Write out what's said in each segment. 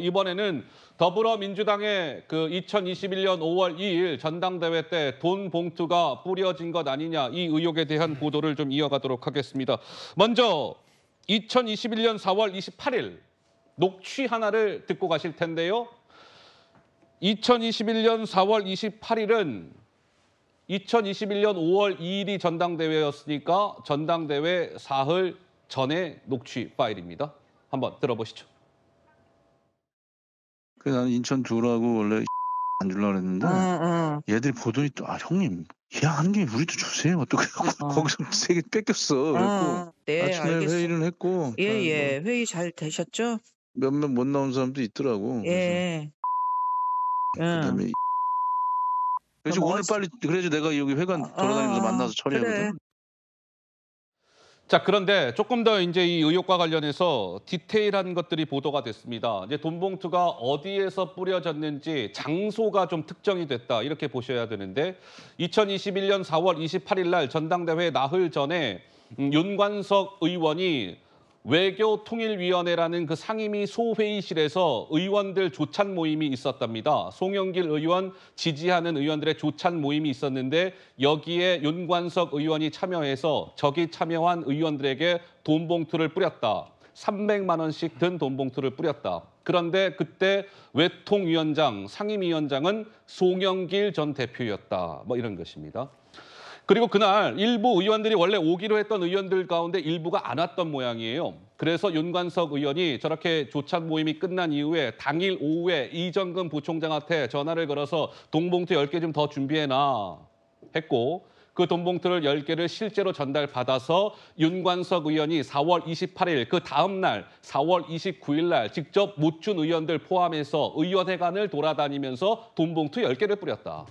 이번에는 더불어민주당의 그 2021년 5월 2일 전당대회 때 돈 봉투가 뿌려진 것 아니냐 이 의혹에 대한 보도를 좀 이어가도록 하겠습니다. 먼저 2021년 4월 28일 녹취 하나를 듣고 가실 텐데요. 2021년 4월 28일은 2021년 5월 2일이 전당대회였으니까 전당대회 사흘 전에 녹취 파일입니다. 한번 들어보시죠. 그래서 나는 인천 두라고 원래 안 줄라 그랬는데 응, 응. 얘들이 보더니 또 아 형님 야한 개 우리도 주세요. 어떡해 어. 거기서 세게 뺏겼어. 그랬고 아, 네, 아침에 알겠어. 회의는 했고 예, 잘, 아, 예. 뭐 회의 잘 되셨죠? 몇몇 못 나온 사람도 있더라고. 예. 그다음에 그래서 오늘 빨리 그래야지 내가 여기 회관 어, 어. 돌아다니면서 만나서 처리하거든. 그래. 자, 그런데 조금 더 이제 이 의혹과 관련해서 디테일한 것들이 보도가 됐습니다. 이제 돈 봉투가 어디에서 뿌려졌는지 장소가 좀 특정이 됐다. 이렇게 보셔야 되는데 2021년 4월 28일 날 전당대회 나흘 전에 음, 윤관석 의원이 외교통일위원회라는 그 상임위 소회의실에서 의원들 조찬 모임이 있었답니다. 송영길 의원 지지하는 의원들의 조찬 모임이 있었는데 여기에 윤관석 의원이 참여해서 저기 참여한 의원들에게 돈 봉투를 뿌렸다. 300만 원씩 든 돈 봉투를 뿌렸다. 그런데 그때 외통위원장, 상임위원장은 송영길 전 대표였다. 뭐 이런 것입니다. 그리고 그날 일부 의원들이 원래 오기로 했던 의원들 가운데 일부가 안 왔던 모양이에요. 그래서 윤관석 의원이 저렇게 조착 모임이 끝난 이후에 당일 오후에 이정근 부총장한테 전화를 걸어서 동봉투 10개 좀 더 준비해놔 했고 그 돈봉투를 10개를 실제로 전달받아서 윤관석 의원이 4월 28일 그 다음 날 4월 29일 날 직접 못 준 의원들 포함해서 의원회관을 돌아다니면서 돈봉투 10개를 뿌렸다.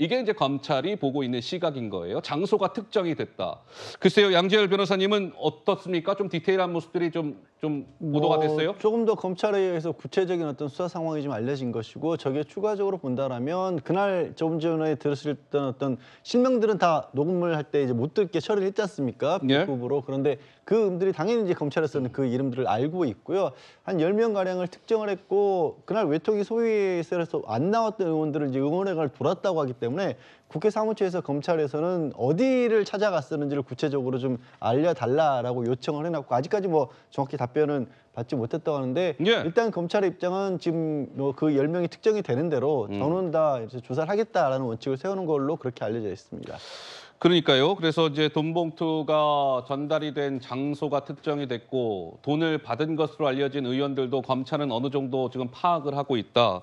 이게 이제 검찰이 보고 있는 시각인 거예요. 장소가 특정이 됐다. 글쎄요, 양지열 변호사님은 어떻습니까? 좀 디테일한 모습들이 좀좀 보도가 뭐, 됐어요? 조금 더 검찰에 의해서 구체적인 어떤 수사 상황이 좀 알려진 것이고 저게 추가적으로 본다라면 그날 조금 전에 들었을 던 어떤 실명들은 다 녹음을 할 때 이제 못 듣게 처리를 했지 않습니까? 부부로 네. 예. 그런데 그 음들이 당연히 이제 검찰에서는 그 이름들을 알고 있고요. 한 열 명 가량을 특정을 했고 그날 외통이 소위에서 안 나왔던 의원들을 이제 응원회관을 돌았다고 하기 때문에 국회 사무처에서 검찰에서는 어디를 찾아갔었는지를 구체적으로 좀 알려달라라고 요청을 해놨고 아직까지 뭐 정확히 답 답변은 받지 못했다고 하는데 예. 일단 검찰의 입장은 지금 뭐 그 열명이 특정이 되는 대로 음. 저는 다 조사를 하겠다라는 원칙을 세우는 걸로 그렇게 알려져 있습니다. 그러니까요. 그래서 이제 돈봉투가 전달이 된 장소가 특정이 됐고 돈을 받은 것으로 알려진 의원들도 검찰은 어느 정도 지금 파악을 하고 있다.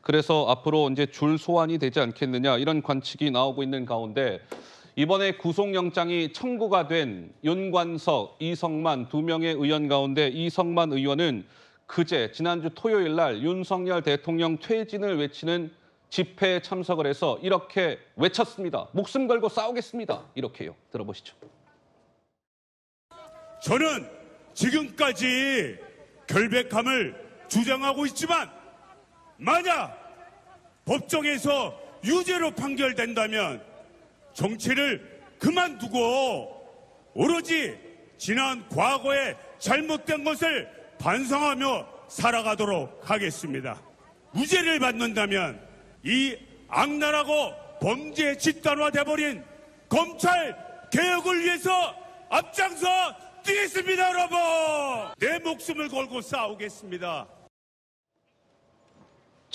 그래서 앞으로 이제 줄 소환이 되지 않겠느냐 이런 관측이 나오고 있는 가운데 이번에 구속영장이 청구가 된 윤관석, 이성만 두 명의 의원 가운데 이성만 의원은 그제 지난주 토요일 날 윤석열 대통령 퇴진을 외치는 집회에 참석을 해서 이렇게 외쳤습니다. 목숨 걸고 싸우겠습니다. 이렇게요. 들어보시죠. 저는 지금까지 결백함을 주장하고 있지만 만약 법정에서 유죄로 판결된다면 정치를 그만두고 오로지 지난 과거의 잘못된 것을 반성하며 살아가도록 하겠습니다. 무죄를 받는다면 이 악랄하고 범죄 집단화돼버린 검찰 개혁을 위해서 앞장서 뛰겠습니다, 여러분! 내 목숨을 걸고 싸우겠습니다.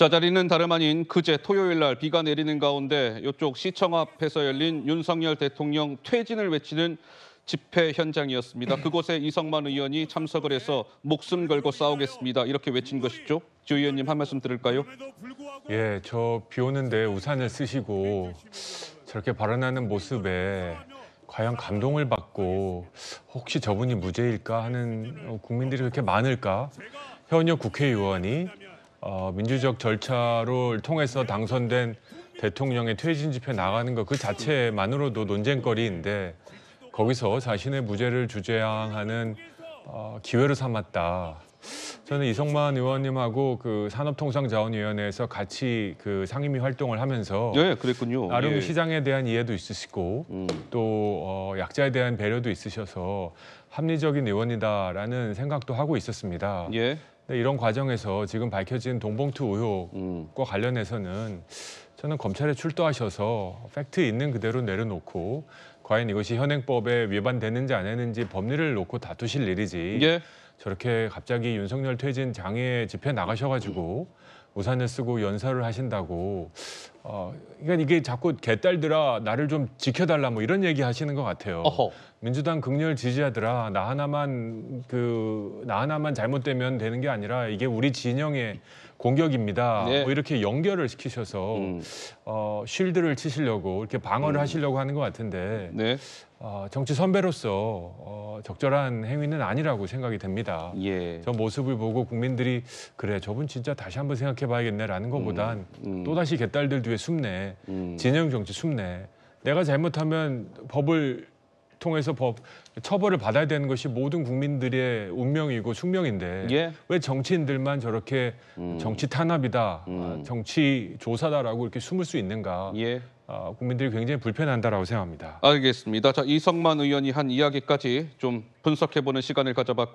자자리는 다름 아닌 그제 토요일 날 비가 내리는 가운데 이쪽 시청 앞에서 열린 윤석열 대통령 퇴진을 외치는 집회 현장이었습니다. 그곳에 이성만 의원이 참석을 해서 목숨 걸고 싸우겠습니다. 이렇게 외친 것이죠. 주 의원님 한 말씀 들을까요? 예, 저 비 오는데 우산을 쓰시고 저렇게 발언하는 모습에 과연 감동을 받고 혹시 저분이 무죄일까 하는 국민들이 그렇게 많을까? 현역 국회의원이 어, 민주적 절차를 통해서 당선된 대통령의 퇴진 집회 나가는 것 그 자체만으로도 논쟁거리인데 거기서 자신의 무죄를 주장하는 어, 기회로 삼았다. 저는 이성만 의원님하고 그 산업통상자원위원회에서 같이 그 상임위 활동을 하면서 예, 그랬군요. 나름 예. 시장에 대한 이해도 있으시고 음. 또 어, 약자에 대한 배려도 있으셔서 합리적인 의원이다라는 생각도 하고 있었습니다. 예. 근데 네, 이런 과정에서 지금 밝혀진 동봉투 의혹과 음. 관련해서는 저는 검찰에 출두하셔서 팩트 있는 그대로 내려놓고 과연 이것이 현행법에 위반되는지 안 했는지 법리를 놓고 다투실 일이지 예. 저렇게 갑자기 윤석열 퇴진 장애 집회 나가셔가지고 음. 우산을 쓰고 연설을 하신다고 어, 그러니까 이게 자꾸 개딸들아 나를 좀 지켜달라 뭐 이런 얘기 하시는 것 같아요. 어허. 민주당 극렬 지지자들아 나 하나만 그 나 하나만 잘못되면 되는 게 아니라 이게 우리 진영의 공격입니다. 네. 뭐 이렇게 연결을 시키셔서 음. 어, 쉴드를 치시려고 이렇게 방어를 음. 하시려고 하는 것 같은데 네. 어, 정치 선배로서 어, 적절한 행위는 아니라고 생각이 됩니다. 예. 저 모습을 보고 국민들이 그래 저분 진짜 다시 한번 생각해봐야겠네라는 음. 것보단 음. 또 다시 개딸들 뒤에 숨네 음. 진영 정치 숨네 내가 잘못하면 법을 통해서 법 처벌을 받아야 되는 것이 모든 국민들의 운명이고 숙명인데 예? 왜 정치인들만 저렇게 음. 정치 탄압이다, 음. 아, 정치 조사다라고 이렇게 숨을 수 있는가? 예. 어, 국민들이 굉장히 불편한다라고 생각합니다. 알겠습니다. 자 이성만 의원이 한 이야기까지 좀 분석해보는 시간을 가져봤.